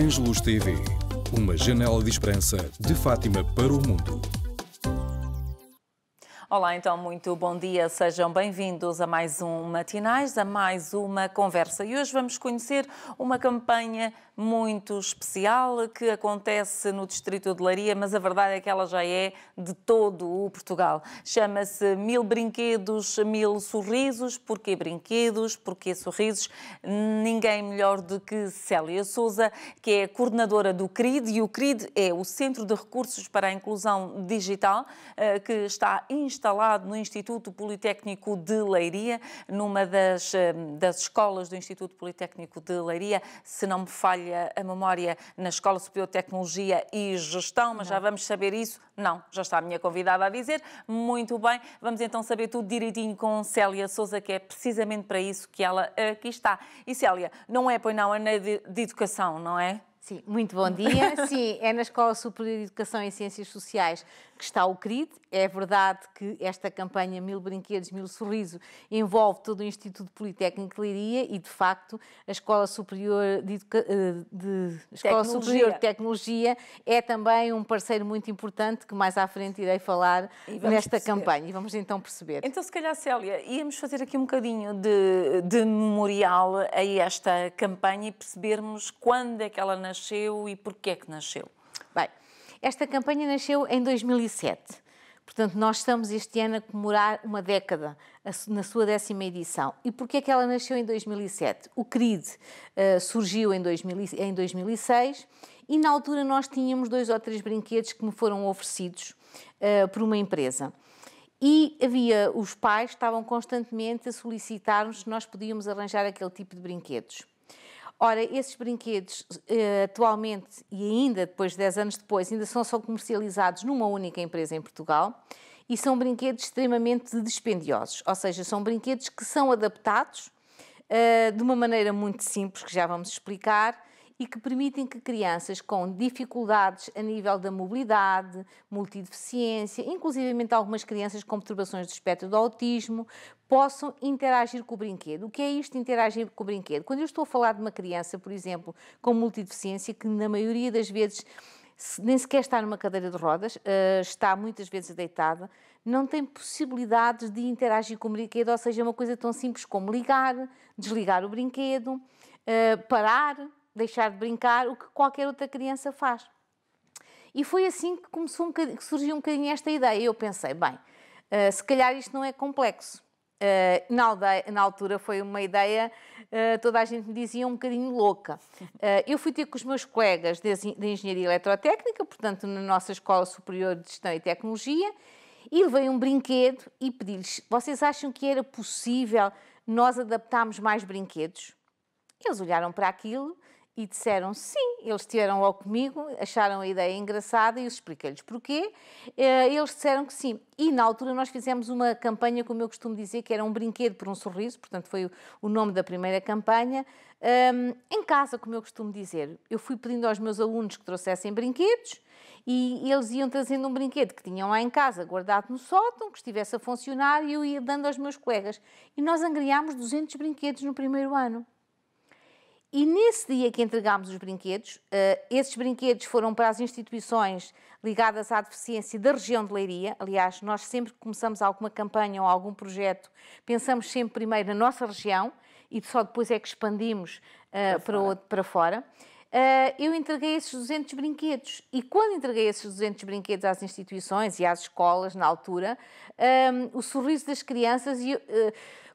Angelus TV Uma janela de esperança de Fátima para o mundo. Olá, então, muito bom dia. Sejam bem-vindos a mais um Matinais, a mais uma conversa. E hoje vamos conhecer uma campanha muito especial que acontece no distrito de Laria, mas a verdade é que ela já é de todo o Portugal. Chama-se Mil Brinquedos, Mil Sorrisos. Porquê brinquedos? Porquê sorrisos? Ninguém melhor do que Célia Souza, que é coordenadora do CRID, e o CRID é o Centro de Recursos para a Inclusão Digital, eh, que está instalado no Instituto Politécnico de Leiria, numa das, eh, das escolas do Instituto Politécnico de Leiria, se não me falha trabalha a memória na Escola Superior de Tecnologia e Gestão, mas não. já vamos saber isso? Não, já está a minha convidada a dizer. Muito bem, vamos então saber tudo direitinho com Célia Souza, que é precisamente para isso que ela aqui está. E Célia, não é, pois não, é de, de educação, não é? Sim, muito bom dia. Sim, é na Escola Superior de Educação e Ciências Sociais que está o CRID. É verdade que esta campanha Mil Brinquedos, Mil Sorriso envolve todo o Instituto Politécnico de Leiria e, de facto, a Escola Superior de, Educa... Eh, de... Escola Tecnologia. Superior de Tecnologia é também um parceiro muito importante que mais à frente irei falar nesta perceber. campanha e vamos então perceber. Então, se calhar, Célia, íamos fazer aqui um bocadinho de, de memorial a esta campanha e percebermos quando é que ela nasceu nasceu e porquê é que nasceu? Bem, esta campanha nasceu em 2007. Portanto, nós estamos este ano a comemorar uma década na sua décima edição. E porquê é que ela nasceu em 2007? O CRID uh, eh, surgiu em, 2000, em 2006 e na altura nós tínhamos dois ou três brinquedos que me foram oferecidos uh, por uma empresa. E havia, os pais estavam constantemente a solicitar-nos se nós podíamos arranjar aquele tipo de brinquedos. Ora, esses brinquedos eh, atualmente e ainda depois de 10 anos depois, ainda são só comercializados numa única empresa em Portugal e são brinquedos extremamente dispendiosos, ou seja, são brinquedos que são adaptados eh, de uma maneira muito simples, que já vamos explicar, e que permitem que crianças com dificuldades a nível da mobilidade, multideficiência, inclusive algumas crianças com perturbações do espectro do autismo, possam interagir com o brinquedo. O que é isto, interagir com o brinquedo? Quando eu estou a falar de uma criança, por exemplo, com multideficiência, que na maioria das vezes nem sequer está numa cadeira de rodas, eh, está muitas vezes deitada, não tem possibilidades de interagir com o brinquedo, ou seja, é uma coisa tão simples como ligar, desligar o brinquedo, eh, parar, deixar de brincar, o que qualquer outra criança faz. E foi assim que, começou um que surgiu um bocadinho esta ideia. Eu pensei, bem, uh, se calhar isto não é complexo. Uh, na, aldeia, na, altura foi uma ideia, uh, toda a gente me dizia um bocadinho louca. Uh, eu fui ter com os meus colegas de, de, Engenharia Eletrotécnica, portanto, na nossa Escola Superior de Gestão e Tecnologia, e levei um brinquedo e pedi-lhes: vocês acham que era possível nós adaptarmos mais brinquedos? Eles olharam para aquilo e disseram sim, eles tiveram logo comigo, acharam a ideia engraçada e eu expliquei-lhes porquê. Eh, eles disseram que sim. E na altura nós fizemos uma campanha, como eu costumo dizer, que era um brinquedo por um sorriso, portanto foi o nome da primeira campanha. Ehm, em casa, como eu costumo dizer, eu fui pedindo aos meus alunos que trouxessem brinquedos e eles iam trazendo um brinquedo que tinham lá em casa, guardado no sótão, que estivesse a funcionar e eu ia dando aos meus colegas. E nós angriámos 200 brinquedos no primeiro ano. E nesse dia que entregámos os brinquedos, uh, esses brinquedos foram para as instituições ligadas à deficiência da região de Leiria. Aliás, nós sempre que começamos alguma campanha ou algum projeto, pensamos sempre primeiro na nossa região e só depois é que expandimos uh, para, para, fora. Para fora. Uh, eu entreguei esses 200 brinquedos. E quando entreguei esses 200 brinquedos às instituições e às escolas, na altura, um, o sorriso das crianças e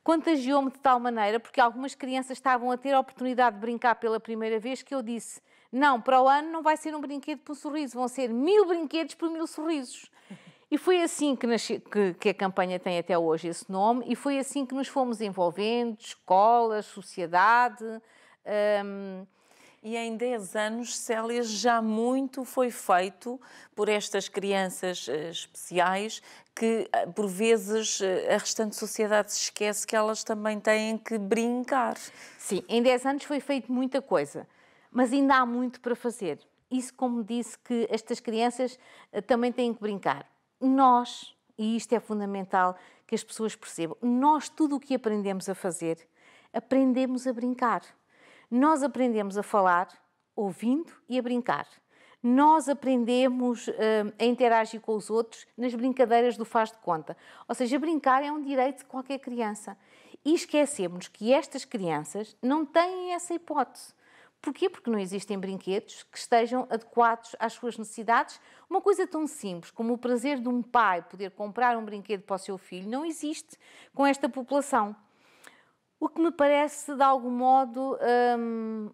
Contagiou-me de tal maneira, porque algumas crianças estavam a ter a oportunidade de brincar pela primeira vez, que eu disse: não, para o ano não vai ser um brinquedo por um sorriso, vão ser mil brinquedos por mil sorrisos. E foi assim que, que, que, a campanha tem até hoje esse nome, e foi assim que nos fomos envolvendo escolas, sociedade. Hum, e em 10 anos, Célia, já muito foi feito por estas crianças eh, especiais que, eh, por vezes, eh, a restante sociedade se esquece que elas também têm que brincar. Sim, em 10 anos foi feito muita coisa, mas ainda há muito para fazer. Isso, como disse, que estas crianças também têm que brincar. Nós, e isto é fundamental que as pessoas percebam, nós tudo o que aprendemos a fazer, aprendemos a brincar. Nós aprendemos a falar, ouvindo e a brincar. Nós aprendemos uh, a interagir com os outros nas brincadeiras do faz de conta. Ou seja, brincar é um direito de qualquer criança. E esquecemos que estas crianças não têm essa hipótese. Porquê? Porque não existem brinquedos que estejam adequados às suas necessidades. Uma coisa tão simples como o prazer de um pai poder comprar um brinquedo para o seu filho não existe com esta população. O que me parece, de algum modo, hum,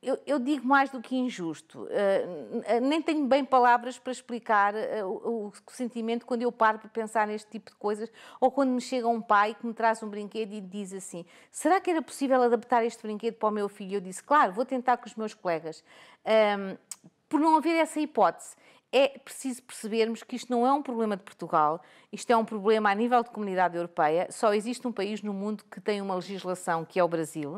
eu, eu, digo mais do que injusto. Uh, nem tenho bem palavras para explicar uh, o, o, sentimento quando eu paro para pensar neste tipo de coisas ou quando me chega um pai que me traz um brinquedo e diz assim: será que era possível adaptar este brinquedo para o meu filho? Eu disse: claro, vou tentar com os meus colegas. Um, por não haver essa hipótese é preciso percebermos que isto não é um problema de Portugal, isto é um problema a nível de comunidade europeia. Só existe um país no mundo que tem uma legislação, que é o Brasil.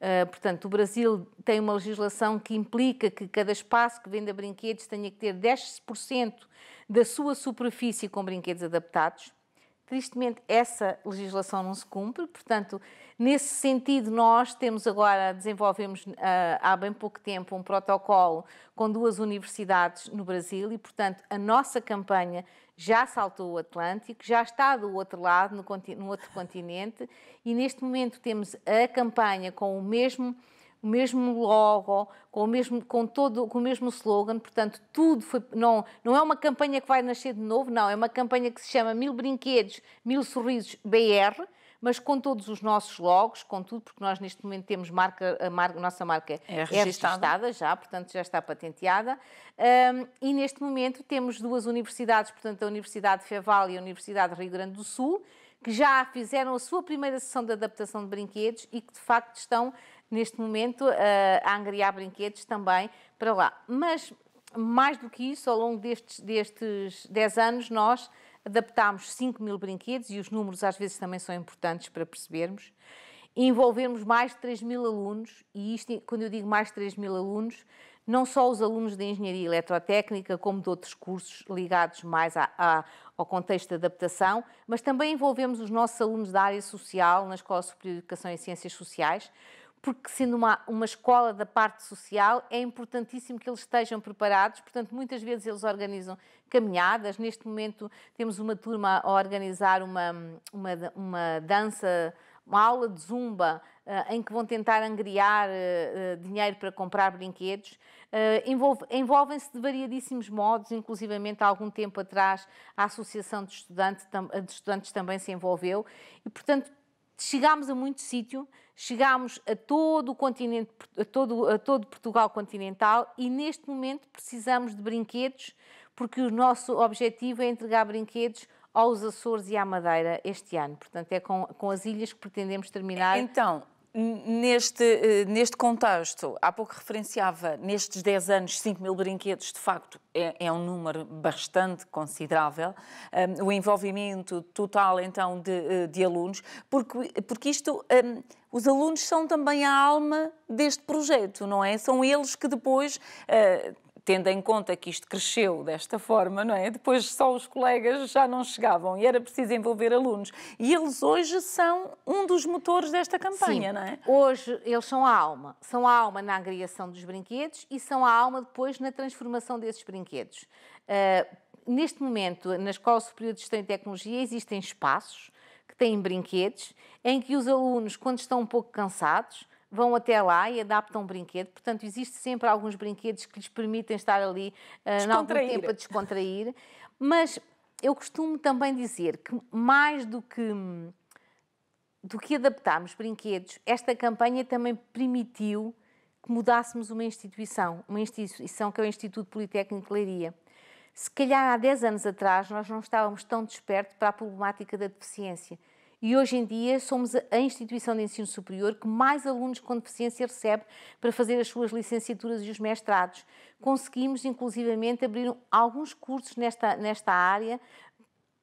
Uh, portanto, o Brasil tem uma legislação que implica que cada espaço que venda brinquedos tenha que ter 10% da sua superfície com brinquedos adaptados. Tristemente, essa legislação não se cumpre, portanto, Nesse sentido, nós temos agora, desenvolvemos uh, há bem pouco tempo um protocolo com duas universidades no Brasil e, portanto, a nossa campanha já saltou o Atlântico, já está do outro lado, no, no outro continente, e neste momento temos a campanha com o mesmo o mesmo logo, com o mesmo, com todo, com o mesmo slogan, portanto, tudo foi. Não, não é uma campanha que vai nascer de novo, não, é uma campanha que se chama Mil Brinquedos, Mil Sorrisos BR, mas com todos os nossos logos, com tudo, porque nós neste momento temos marca, a, a nossa marca é registrada. é já, portanto já está patenteada. Um, e neste momento temos duas universidades, portanto a Universidade de Feval e a Universidade de Rio Grande do Sul, que já fizeram a sua primeira sessão de adaptação de brinquedos e que de facto estão neste momento ah, a angriar brinquedos também para lá. Mas mais do que isso, ao longo destes, destes 10 anos, nós adaptámos 5 mil brinquedos, e os números às vezes também são importantes para percebermos, envolvemos mais de 3 mil alunos, e isto, quando eu digo mais de 3 mil alunos, não só os alunos de Engenharia Eletrotécnica, como de outros cursos ligados mais a, a, ao contexto de adaptação, mas também envolvemos os nossos alunos da área social, na Escola Superior de Educação e Ciências Sociais, porque sendo uma, uma escola da parte social, é importantíssimo que eles estejam preparados, portanto, muitas vezes eles organizam caminhadas. Neste momento temos uma turma a organizar uma, uma, uma dança, uma aula de zumba, uh, em que vão tentar angriar uh, dinheiro para comprar brinquedos. Uh, Envolvem-se de variadíssimos modos, inclusivamente há algum tempo atrás a Associação de, de Estudantes também se envolveu. E, portanto, chegámos a muito sítio, chegámos a todo o continente, a todo, a todo Portugal continental e neste momento precisamos de brinquedos, porque o nosso objetivo é entregar brinquedos aos Açores e à Madeira este ano. Portanto, é com, com as ilhas que pretendemos terminar então, Neste, eh, neste contexto, há pouco referenciava, nestes 10 anos, 5 mil brinquedos, de facto, é, é um número bastante considerável. Um, ehm, o envolvimento total, então, de, eh, de alunos, porque, porque isto, um, ehm, os alunos são também a alma deste projeto, não é? São eles que depois. Uh, tendo em conta que isto cresceu desta forma, não é? Depois só os colegas já não chegavam e era preciso envolver alunos. E eles hoje são um dos motores desta campanha, Sim. não é? Hoje eles são a alma. São a alma na angriação dos brinquedos e são a alma depois na transformação desses brinquedos. Uh, neste momento, na Escola Superior de Gestão e Tecnologia, existem espaços que têm brinquedos em que os alunos, quando estão um pouco cansados, vão até lá e adaptam um brinquedo. Portanto, existe sempre alguns brinquedos que lhes permitem estar ali uh, algum tempo a descontrair. Mas eu costumo também dizer que mais do que do que adaptarmos brinquedos, esta campanha também permitiu que mudássemos uma instituição, uma instituição que é o Instituto Politécnico de Leiria. Se calhar há 10 anos atrás nós não estávamos tão despertos para a problemática da deficiência e hoje em dia somos a instituição de ensino superior que mais alunos com deficiência recebe para fazer as suas licenciaturas e os mestrados. Conseguimos, inclusivamente, abrir alguns cursos nesta, nesta área,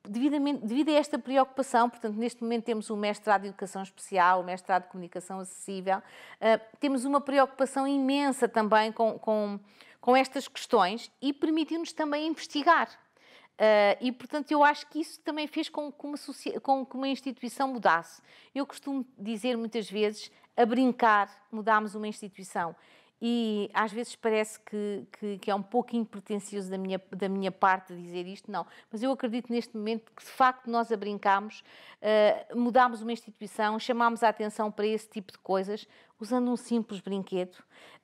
devido a esta preocupação, portanto, neste momento temos o mestrado de Educação Especial, o mestrado de Comunicação Acessível, uh, temos uma preocupação imensa também com, com, com estas questões e permitiu-nos também investigar. Uh, e, portanto, eu acho que isso também fez com que, uma, com que, uma instituição mudasse. Eu costumo dizer muitas vezes, a brincar, mudámos uma instituição. E às vezes parece que, que, que é um pouco impretencioso da minha, da minha parte dizer isto, não. Mas eu acredito neste momento que, de facto, nós a brincámos, uh, mudámos uma instituição, chamámos a atenção para esse tipo de coisas, usando um simples brinquedo.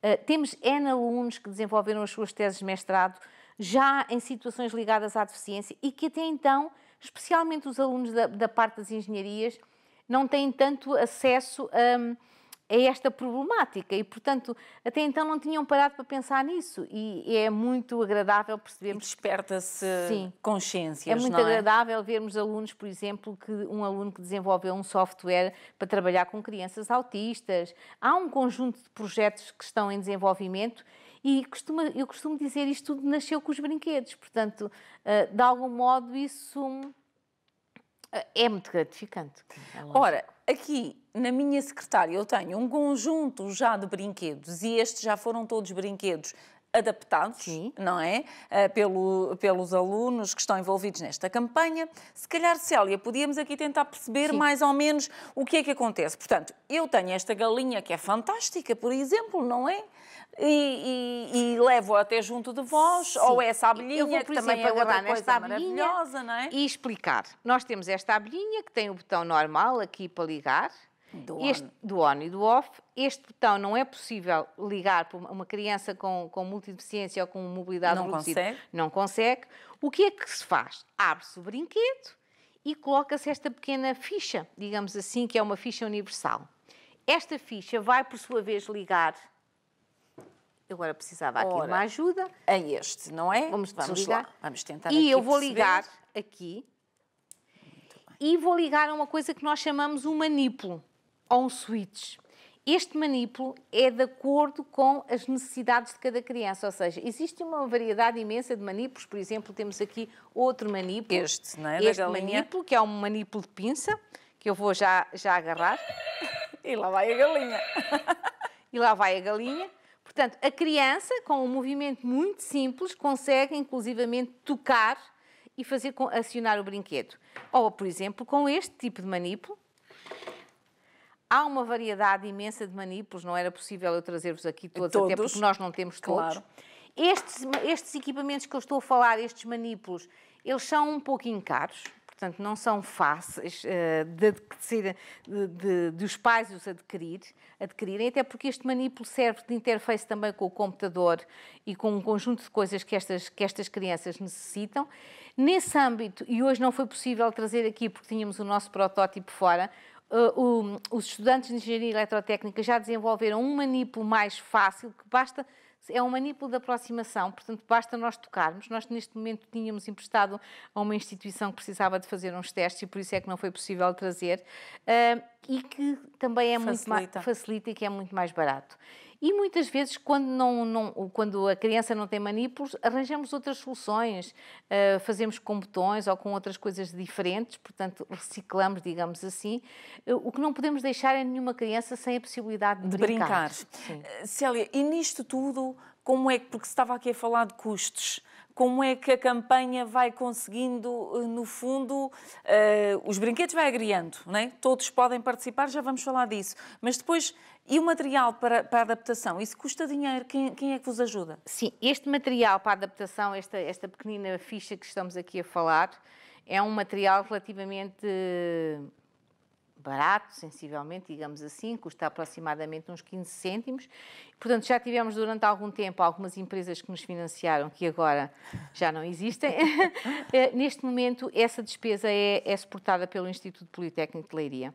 Uh, temos N alunos que desenvolveram as suas teses de mestrado já em situações ligadas à deficiência e que até então, especialmente os alunos da, da parte das engenharias, não têm tanto acesso a, hum, a, esta problemática e, portanto, até então não tinham parado para pensar nisso e é muito agradável percebermos... desperta-se consciência. É muito é? agradável vermos alunos, por exemplo, que um aluno que desenvolveu um software para trabalhar com crianças autistas. Há um conjunto de projetos que estão em desenvolvimento e costuma, eu costumo dizer isto tudo nasceu com os brinquedos, portanto, eh, de algum modo isso eh, é muito gratificante. É Ora, aqui na minha secretária eu tenho um conjunto já de brinquedos e estes já foram todos brinquedos adaptados, Sim. não é? Eh, pelo, pelos alunos que estão envolvidos nesta campanha. Se calhar, Célia, podíamos aqui tentar perceber Sim. mais ou menos o que é que acontece. Portanto, eu tenho esta galinha que é fantástica, por exemplo, não é? e, e, e levo até junto de vós, Sim. ou essa abelhinha eu vou, por que exemplo, também pode dar nesta abelhinha não é? E explicar. Nós temos esta abelhinha que tem o botão normal aqui para ligar. Do on. do on e do off. Este botão não é possível ligar para uma criança com, com multideficiência ou com mobilidade não reduzida. Consegue. Não consegue. O que é que se faz? Abre-se o brinquedo e coloca-se esta pequena ficha, digamos assim, que é uma ficha universal. Esta ficha vai, por sua vez, ligar eu agora precisava aqui de uma ajuda. A este, não é? Vamos, vamos ligar. Lá. Vamos tentar E eu vou perceber. ligar aqui e vou ligar a uma coisa que nós chamamos um manipulo ou um switch. Este manipulo é de acordo com as necessidades de cada criança, ou seja, existe uma variedade imensa de manipulos. Por exemplo, temos aqui outro manipulo. Este, não é? Este manipulo, que é um manipulo de pinça, que eu vou já, já agarrar. E lá vai a galinha. e lá vai a galinha. Portanto, a criança, com um movimento muito simples, consegue inclusivamente tocar e fazer acionar o brinquedo. Ou, por exemplo, com este tipo de manipulo. Há uma variedade imensa de manipulos, não era possível eu trazer-vos aqui todos, todos, até porque nós não temos todos. Claro. Estes, estes equipamentos que eu estou a falar, estes manipulos, eles são um pouquinho caros portanto não são fáceis eh, de, de, de, de, os pais os adquirir, adquirirem, até porque este manipulo serve de interface também com o computador e com um conjunto de coisas que estas, que estas crianças necessitam. Nesse âmbito, e hoje não foi possível trazer aqui porque tínhamos o nosso protótipo fora, Uh, o, os estudantes de engenharia eletrotécnica já desenvolveram um manipulo mais fácil que basta é um manipulo de aproximação, portanto, basta nós tocarmos. Nós, neste momento, tínhamos emprestado a uma instituição que precisava de fazer uns testes e por isso é que não foi possível trazer, uh, e que também é facilita. muito mais, facilita e que é muito mais barato. E muitas vezes, quando, não, não, quando a criança não tem manípulos, arranjamos outras soluções. Uh, fazemos com botões ou com outras coisas diferentes, portanto, reciclamos, digamos assim. Uh, o que não podemos deixar é nenhuma criança sem a possibilidade de, de brincar. brincar. Eh, Célia, e nisto tudo como é que, porque se estava aqui a falar de custos, como é que a campanha vai conseguindo, eh, no fundo, uh, os brinquedos vai agriando, não é? todos podem participar, já vamos falar disso. Mas depois, e o material para, para a adaptação? Isso custa dinheiro, quem, quem, é que vos ajuda? Sim, este material para a adaptação, esta, esta pequenina ficha que estamos aqui a falar, é um material relativamente barato, sensivelmente, digamos assim, custa aproximadamente uns 15 cêntimos. Portanto, já tivemos durante algum tempo algumas empresas que nos financiaram que agora já não existem. Eh, neste momento, essa despesa é, é suportada pelo Instituto Politécnico de Leiria.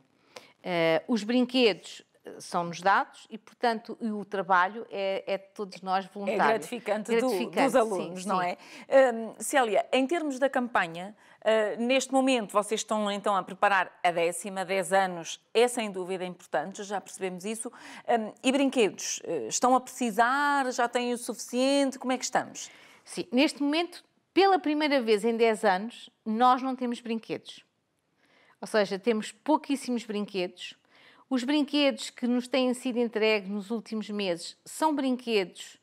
Uh, os brinquedos são-nos dados e, portanto, e o trabalho é, é de todos nós voluntários. É gratificante, gratificante do, dos alunos, sim, não sim. é? Um, Célia, em termos da campanha, uh, neste momento vocês estão então a preparar a décima, 10 anos é sem dúvida importante, já percebemos isso. Um, e brinquedos, hum, estão a precisar, já têm o suficiente, como é que estamos? Sim, neste momento, pela primeira vez em 10 anos, nós não temos brinquedos. Ou seja, temos pouquíssimos brinquedos os brinquedos que nos têm sido entregues nos últimos meses são brinquedos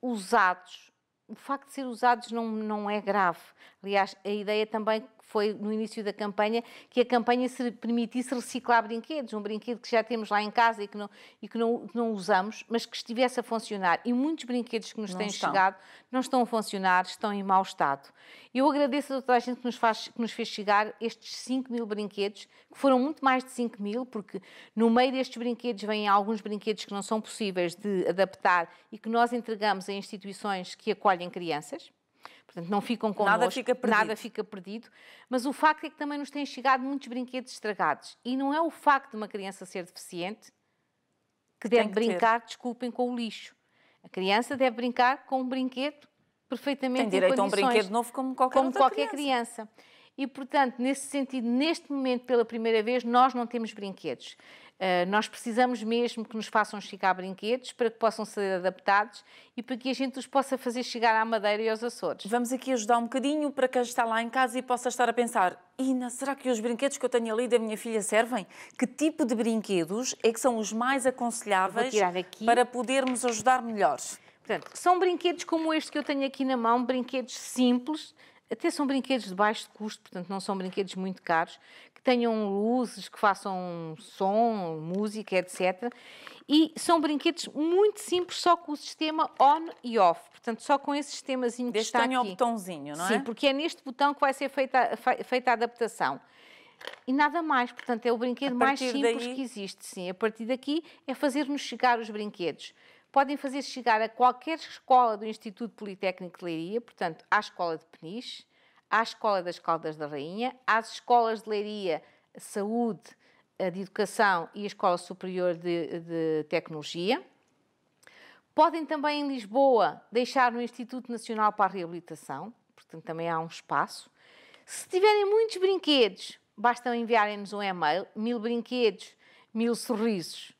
usados. O facto de ser usados não, não é grave. Aliás, a ideia também foi no início da campanha, que a campanha se permitisse reciclar brinquedos, um brinquedo que já temos lá em casa e que não, e que não, não usamos, mas que estivesse a funcionar. E muitos brinquedos que nos não têm estão. chegado não estão a funcionar, estão em mau estado. Eu agradeço a toda a gente que nos, faz, que nos fez chegar estes 5 mil brinquedos, que foram muito mais de 5 mil, porque no meio destes brinquedos vêm alguns brinquedos que não são possíveis de adaptar e que nós entregamos a instituições que acolhem crianças. Portanto, não ficam com nada fica, perdido. nada fica perdido. Mas o facto é que também nos têm chegado muitos brinquedos estragados. E não é o facto de uma criança ser deficiente que deve que brincar, ter. desculpem, com o lixo. A criança deve brincar com um brinquedo perfeitamente Tem direito a um brinquedo novo como qualquer, como qualquer criança. criança. E, portanto, nesse sentido, neste momento, pela primeira vez, nós não temos brinquedos. Uh, nós precisamos mesmo que nos façam chegar brinquedos para que possam ser adaptados e para que a gente os possa fazer chegar à Madeira e aos Açores. Vamos aqui ajudar um bocadinho para quem está lá em casa e possa estar a pensar: Ina, será que os brinquedos que eu tenho ali da minha filha servem? Que tipo de brinquedos é que são os mais aconselháveis para podermos ajudar melhor? Portanto, são brinquedos como este que eu tenho aqui na mão, brinquedos simples, até são brinquedos de baixo custo, portanto não são brinquedos muito caros, que tenham luzes, que façam som, música, etc. E são brinquedos muito simples, só com o sistema on e off, portanto só com esse sistemazinho que está aqui. ao botãozinho, não é? Sim, porque é neste botão que vai ser feita, feita a adaptação. E nada mais, portanto é o brinquedo mais simples daí... que existe, sim. A partir daqui é fazer-nos chegar os brinquedos podem fazer chegar a qualquer escola do Instituto Politécnico de Leiria, portanto, à Escola de Peniche, à Escola das Caldas da Rainha, às escolas de Leiria Saúde, eh, de Educação e a Escola Superior de, de Tecnologia. Podem também em Lisboa deixar no Instituto Nacional para a Reabilitação, portanto também há um espaço. Se tiverem muitos brinquedos, basta enviarem-nos um e-mail, mil brinquedos, mil sorrisos,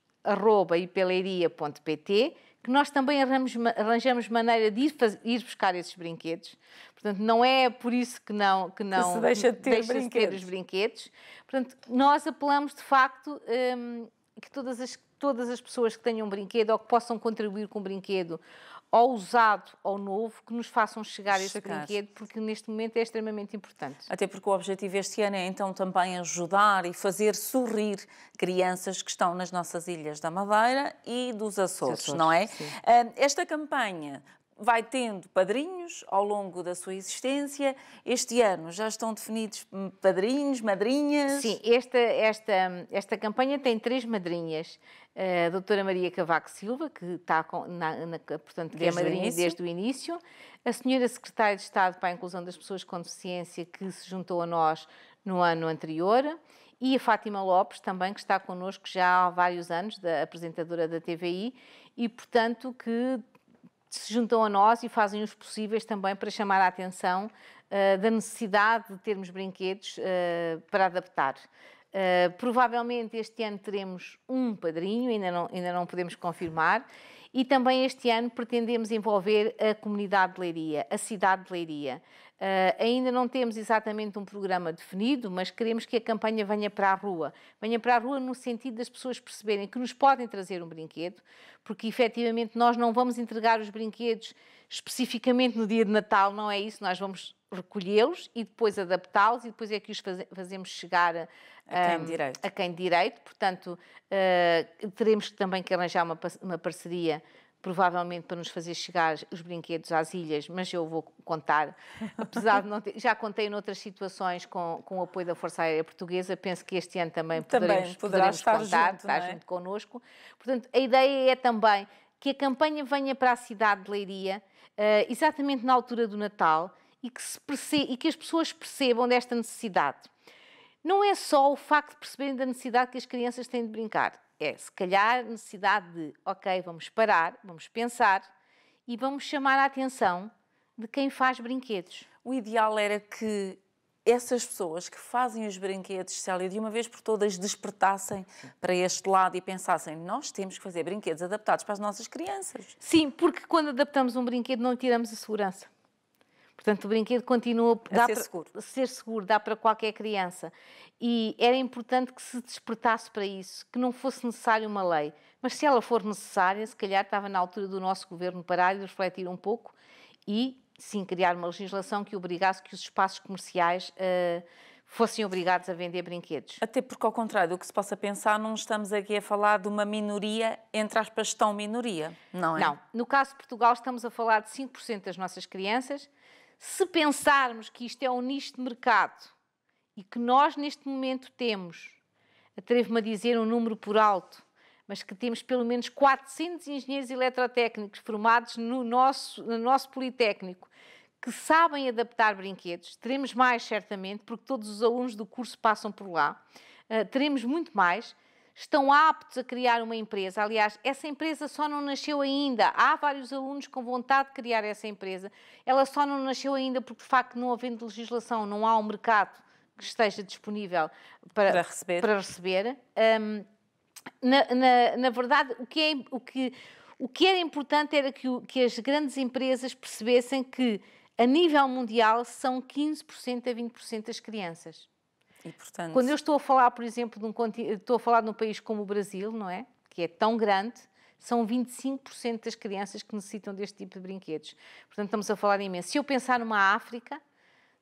ipeleria.pt, que nós também arranjamos, arranjamos maneira de ir, ir, buscar esses brinquedos. Portanto, não é por isso que não, que não que se deixa de ter, deixa brinquedos. De ter os brinquedos. Portanto, nós apelamos, de facto, hum, que todas as, todas as pessoas que tenham um brinquedo ou que possam contribuir com um brinquedo ousado ou novo que nos façam chegar, chegar esse brinquedo, porque neste momento é extremamente importante. Até porque o objetivo este ano é então também ajudar e fazer sorrir crianças que estão nas nossas ilhas da Madeira e dos Açores, Açores não é? Sim. Ah, esta campanha vai tendo padrinhos ao longo da sua existência. Este ano já estão definidos hum, padrinhos, madrinhas? Sim, esta, esta, esta campanha tem três madrinhas. Eh, a doutora Maria Cavaco Silva, que está na, na portanto, que é madrinha desde o início. A senhora secretária de Estado para a Inclusão das Pessoas com Deficiência, que se juntou a nós no ano anterior. E a Fátima Lopes também, que está connosco já há vários anos, da apresentadora da TVI, e portanto que se juntam a nós e fazem os possíveis também para chamar a atenção uh, da necessidade de termos brinquedos uh, para adaptar. Uh, provavelmente este ano teremos um padrinho, ainda não, ainda não podemos confirmar, e também este ano pretendemos envolver a comunidade de Leiria, a cidade de Leiria. Uh, ainda não temos exatamente um programa definido, mas queremos que a campanha venha para a rua. Venha para a rua no sentido das pessoas perceberem que nos podem trazer um brinquedo, porque efetivamente nós não vamos entregar os brinquedos especificamente no dia de Natal, não é isso? Nós vamos recolhê-los e depois adaptá-los e depois é que os fazemos chegar a, a, quem, direito. a quem direito. Portanto, uh, teremos também que arranjar uma, uma parceria provavelmente para nos fazer chegar os brinquedos às ilhas, mas eu vou contar, apesar de não ter, já contei noutras situações com, com o apoio da Força Aérea Portuguesa, penso que este ano também poderemos, também poderemos estar contar, junto, estar é? junto connosco. Portanto, a ideia é também que a campanha venha para a cidade de Leiria, uh, exatamente na altura do Natal, e que, se e que as pessoas percebam desta necessidade. Não é só o facto de perceberem da necessidade que as crianças têm de brincar, é, se calhar, necessidade de, ok, vamos parar, vamos pensar e vamos chamar a atenção de quem faz brinquedos. O ideal era que essas pessoas que fazem os brinquedos, Célia, de uma vez por todas despertassem para este lado e pensassem: nós temos que fazer brinquedos adaptados para as nossas crianças. Sim, porque quando adaptamos um brinquedo não tiramos a segurança. Portanto, o brinquedo continua a ser, para, seguro. ser seguro, dá para qualquer criança. E era importante que se despertasse para isso, que não fosse necessária uma lei. Mas se ela for necessária, se calhar estava na altura do nosso governo parar e refletir um pouco e, sim, criar uma legislação que obrigasse que os espaços comerciais. Uh, fossem obrigados a vender brinquedos. Até porque, ao contrário do que se possa pensar, não estamos aqui a falar de uma minoria, entre aspas, tão minoria, não é? Não. No caso de Portugal, estamos a falar de 5% das nossas crianças se pensarmos que isto é um nicho de mercado e que nós neste momento temos, atrevo-me a dizer um número por alto, mas que temos pelo menos 400 engenheiros eletrotécnicos formados no nosso, no nosso Politécnico que sabem adaptar brinquedos, teremos mais certamente, porque todos os alunos do curso passam por lá, uh, teremos muito mais estão aptos a criar uma empresa. Aliás, essa empresa só não nasceu ainda. Há vários alunos com vontade de criar essa empresa. Ela só não nasceu ainda porque, de facto, não havendo legislação, não há um mercado que esteja disponível para, para receber. Para receber. Um, na, na, na, verdade, o que, é, o, que, o que era importante era que, o, que as grandes empresas percebessem que, a nível mundial, são 15% a 20% das crianças. E, portanto... Quando eu estou a falar, por exemplo, de um, estou a falar de um país como o Brasil, não é? Que é tão grande, são 25% das crianças que necessitam deste tipo de brinquedos. Portanto, estamos a falar imenso. Se eu pensar numa África,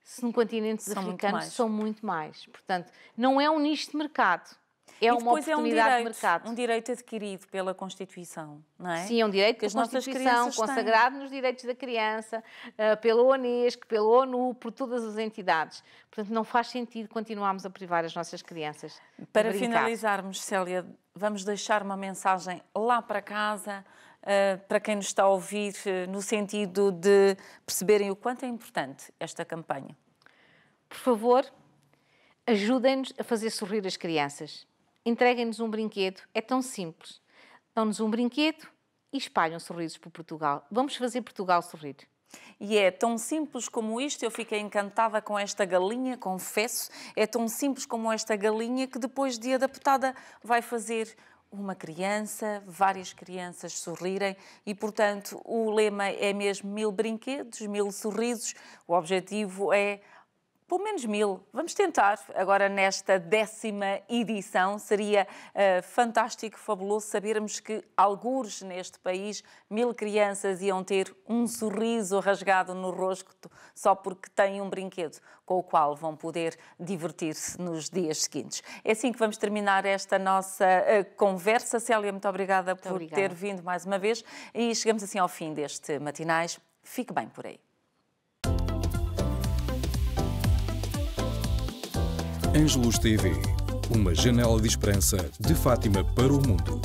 se no continente são africano, muito são muito mais. Portanto, não é um nicho de mercado é e uma oportunidade é um direito, de mercado. um direito adquirido pela Constituição, não é? Sim, é um direito que a Constituição, consagrado têm. nos direitos da criança, uh, pela Unesco, pela ONU, por todas as entidades. Portanto, não faz sentido continuarmos a privar as nossas crianças. Para finalizarmos, Célia, vamos deixar uma mensagem lá para casa, Uh, para quem nos está a ouvir, uh, no sentido de perceberem o quanto é importante esta campanha? Por favor, ajudem-nos a fazer sorrir as crianças entreguem-nos um brinquedo. É tão simples. Dão-nos um brinquedo e espalham sorrisos por Portugal. Vamos fazer Portugal sorrir. E é tão simples como isto, eu fiquei encantada com esta galinha, confesso. É tão simples como esta galinha que depois de adaptada vai fazer uma criança, várias crianças sorrirem e, portanto, o lema é mesmo mil brinquedos, mil sorrisos. O objetivo é pelo menos mil. Vamos tentar agora nesta décima edição. Seria uh, fantástico, fabuloso sabermos que, algures neste país, mil crianças iam ter um sorriso rasgado no rosto só porque têm um brinquedo com o qual vão poder divertir-se nos dias seguintes. É assim que vamos terminar esta nossa uh, conversa. Célia, muito obrigada muito por obrigada. ter vindo mais uma vez e chegamos assim ao fim deste Matinais. Fique bem por aí. Angelus TV, uma janela de esperança de Fátima para o mundo.